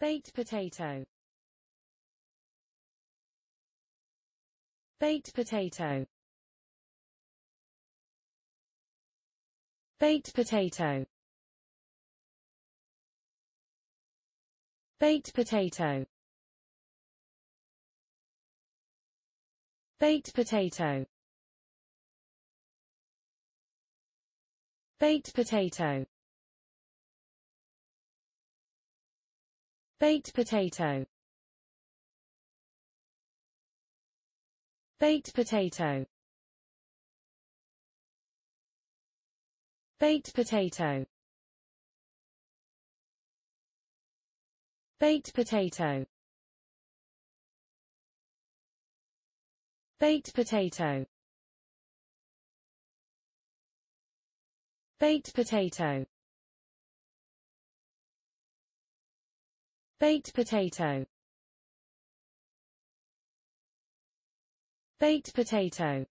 Baked potato Baked potato Baked potato Baked potato Baked potato Baked potato Baked potato Baked potato Baked potato Baked potato Baked potato Baked potato Baked potato Baked potato